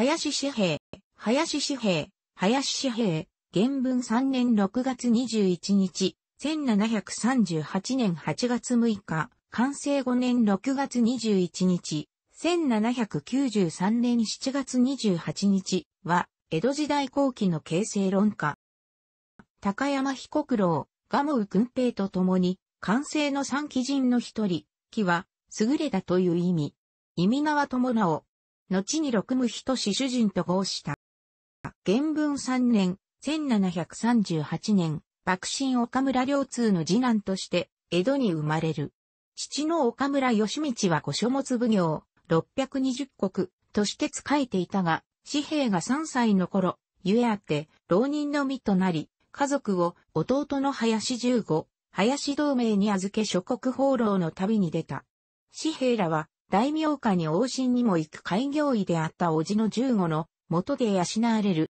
林志平、林志平、林志平、原文3年6月21日、1738年8月6日、完成5年6月21日、1793年7月28日は、江戸時代後期の形成論家。高山彦九郎、ガモウ君平と共に、完成の三期人の一人、木は、優れたという意味。意味名は友直、後に六無氏主人と合した。元文三年、1738年、幕臣岡村良通の次男として、江戸に生まれる。父の岡村義道は古書物奉行、六百二十国、として仕えていたが、紙幣が三歳の頃、ゆえあって、浪人の身となり、家族を弟の林十五、林同盟に預け諸国放浪の旅に出た。紙幣らは大名家に往診にも行く開業医であった叔父の十五の元で養われる。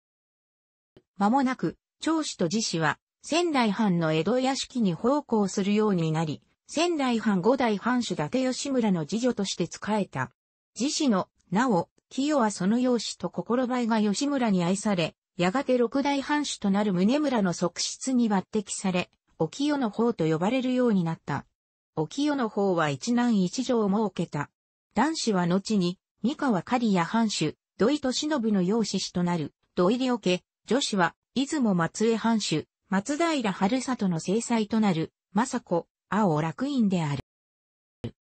間もなく、長子と次子は、仙台藩の江戸屋敷に奉公するようになり、仙台藩五代藩主伊達吉村の次女として仕えた。次子の、なお、清はその養子と心ばいが吉村に愛され、やがて六代藩主となる宗村の側室に抜擢され、お清の方と呼ばれるようになった。お清の方は一男一女を設けた。男子は後に、三河狩谷藩主、土井利信の養子子となる、土井良家、女子は、出雲松江藩主、松平春里の正妻となる、政子、青楽院である。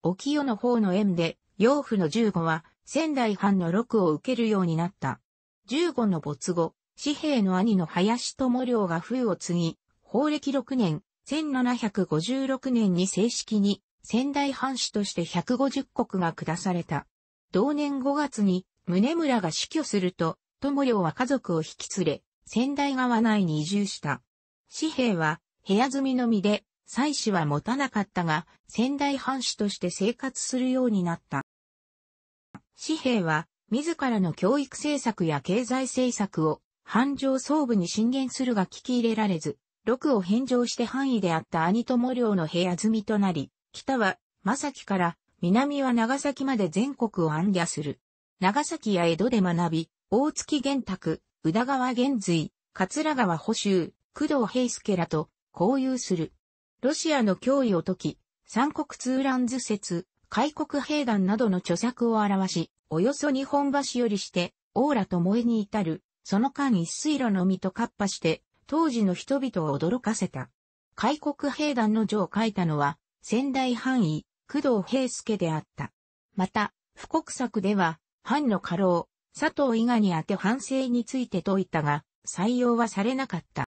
お清の方の縁で、養父の十五は、仙台藩の禄を受けるようになった。十五の没後、紙幣の兄の林智良が封を継ぎ、法暦六年、1756年に正式に仙台藩主として150国が下された。同年5月に、宗村が死去すると、友良は家族を引き連れ、仙台側内に移住した。紙幣は、部屋住みのみで、妻子は持たなかったが、仙台藩主として生活するようになった。紙幣は、自らの教育政策や経済政策を、繁盛総部に進言するが聞き入れられず、六を返上して範囲であった兄友良の部屋住みとなり、北は、正木から、南は長崎まで全国を暗夜する。長崎や江戸で学び、大月玄卓、宇田川玄瑞、桂川保修、工藤平助らと交友する。ロシアの脅威を解き、三国通乱図説、開国兵団などの著作を表し、およそ日本橋よりして、オーラと萌えに至る、その間一水路のみとッパして、当時の人々を驚かせた。開国兵団の序を書いたのは、仙台範囲、工藤平介であった。また、布国作では、藩の家老、佐藤伊賀に宛て反省について説いたが、採用はされなかった。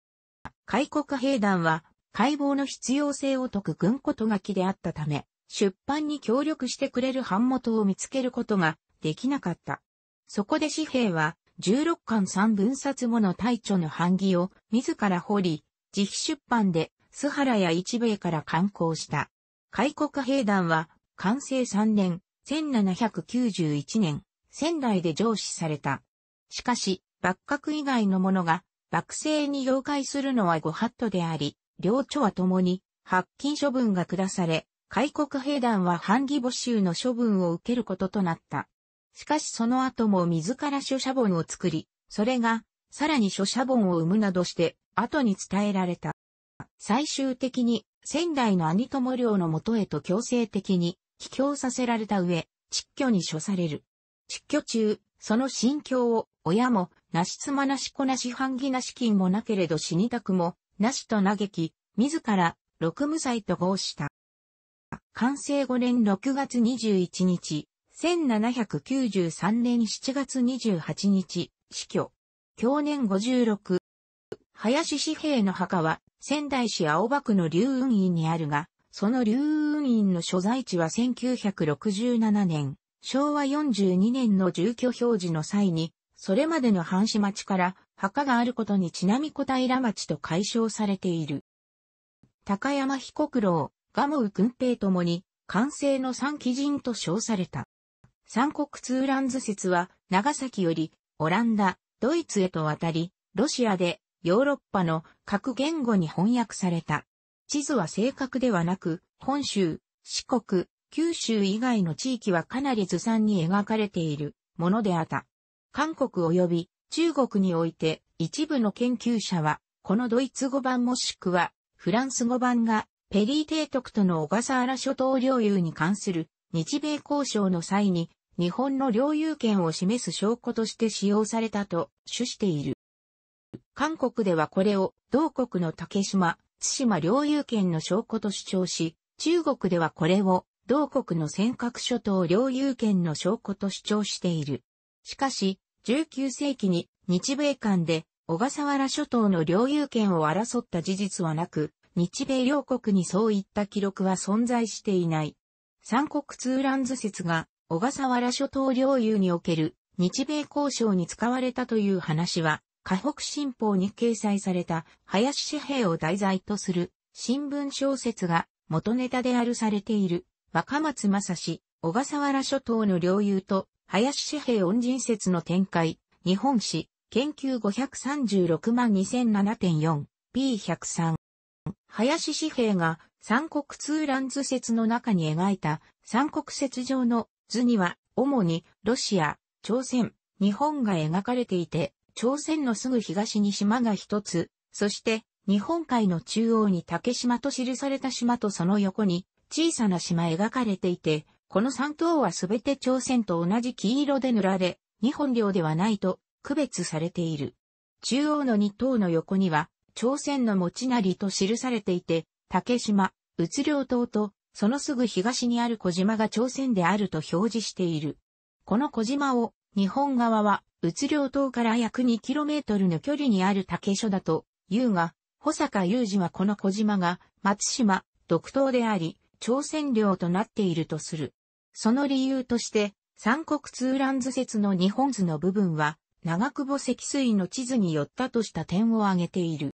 開国兵団は、解剖の必要性を説く軍こと書きであったため、出版に協力してくれる版元を見つけることができなかった。そこで紙幣は、16巻3分冊もの大著の版木を自ら掘り、自費出版で、須原や一米から刊行した。開国兵団は、完成3年、1791年、仙台で上司された。しかし、幕閣以外の者が、幕政に要解するのはご法度であり、領著は共に、発禁処分が下され、開国兵団は反義募集の処分を受けることとなった。しかしその後も自ら諸写本を作り、それが、さらに諸写本を生むなどして、後に伝えられた。最終的に仙台の兄友寮の元へと強制的に帰郷させられた上、蟄居に処される。蟄居中、その心境を、親も、なしつまなしこなし半義なし金もなけれど死にたくも、なしと嘆き、自ら、六無罪と合した。完成5年6月21日、1793年7月28日、死去。去年56。林志平の墓は、仙台市青葉区の龍雲院にあるが、その龍雲院の所在地は1967年、昭和42年の住居表示の際に、それまでの藩市町から墓があることにちなみ小平町と解消されている。高山彦九郎、蒲生軍平ともに、完成の三鬼人と称された。三国通乱図説は、長崎より、オランダ、ドイツへと渡り、ロシアでヨーロッパの各言語に翻訳された。地図は正確ではなく、本州、四国、九州以外の地域はかなりずさんに描かれているものであった。韓国及び中国において一部の研究者は、このドイツ語版もしくはフランス語版がペリー提督との小笠原諸島領有に関する日米交渉の際に日本の領有権を示す証拠として使用されたと主している。韓国ではこれを同国の竹島、津島領有権の証拠と主張し、中国ではこれを同国の尖閣諸島領有権の証拠と主張している。しかし、19世紀に日米間で小笠原諸島の領有権を争った事実はなく、日米両国にそういった記録は存在していない。三国通乱図説が小笠原諸島領有における日米交渉に使われたという話は河北新報に掲載された林紙幣を題材とする新聞小説が元ネタであるされている若松正史、小笠原諸島の領有と林紙幣恩人説の展開、日本史、研究536万 2007.4p103。林紙幣が三国通乱図説の中に描いた三国説上の図には主にロシア、朝鮮、日本が描かれていて、朝鮮のすぐ東に島が一つ、そして日本海の中央に竹島と記された島とその横に小さな島描かれていて、この三島はすべて朝鮮と同じ黄色で塗られ、日本領ではないと区別されている。中央の二島の横には、朝鮮の持ちなりと記されていて、竹島、宇津領島と、そのすぐ東にある小島が朝鮮であると表示している。この小島を日本側は、うつ領島から約 2km の距離にある竹所だと、言うが、保坂雄二はこの小島が、松島、独島であり、朝鮮領となっているとする。その理由として、三国通乱図説の日本図の部分は、長久保積水の地図によったとした点を挙げている。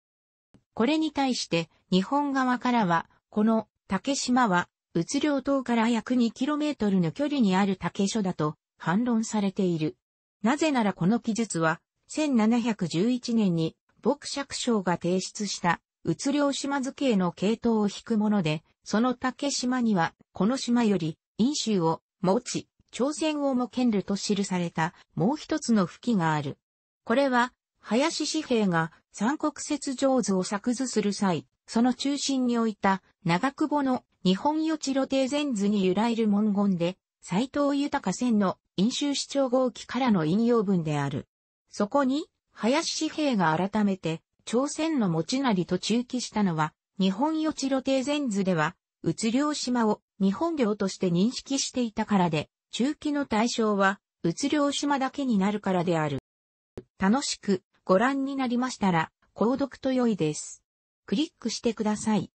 これに対して、日本側からは、この竹島は、うつ領島から約 2km の距離にある竹所だと、反論されている。なぜならこの記述は、1711年に、牧釈省が提出した、うつ島図形の系統を引くもので、その竹島には、この島より、飲州を持ち、朝鮮をも剣ると記された、もう一つの吹きがある。これは、林紙幣が三国雪上図を作図する際、その中心に置いた長久保の日本予知露呈前図に由来る文言で、斎藤豊線の飲酒市長号機からの引用文である。そこに、林紙幣が改めて、朝鮮の持ちなりと中期したのは、日本予知露呈前図では、うつ領島を日本領として認識していたからで、中期の対象は、うつ領島だけになるからである。楽しくご覧になりましたら、購読と良いです。クリックしてください。